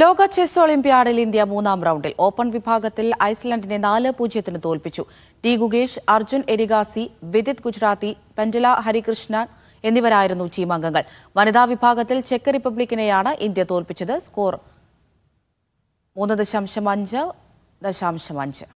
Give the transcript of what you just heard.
ലോക chess ഒളിമ്പ്യാഡിൽ India മൂന്നാം റൗണ്ടിൽ ഓപ്പൺ വിഭാഗത്തിൽ ഐസ്ലൻഡിനെ നാല് പൂജ്യത്തിന് തോൽപ്പിച്ചു ടി ഗുഗേഷ് അർജുൻ എരിഗാസി വിദിത് ഗുജറാത്തി പെൻഡല ഹരികൃഷ്ണൻ എന്നിവരായിരുന്നു ടീം അംഗങ്ങൾ വനിതാ വിഭാഗത്തിൽ ചെക്ക് റിപ്പബ്ലിക്കിനെയാണ് ഇന്ത്യ തോൽപ്പിച്ചത് സ്കോർ മൂന്ന് ദശാംശം അഞ്ച് ദശാംശം അഞ്ച്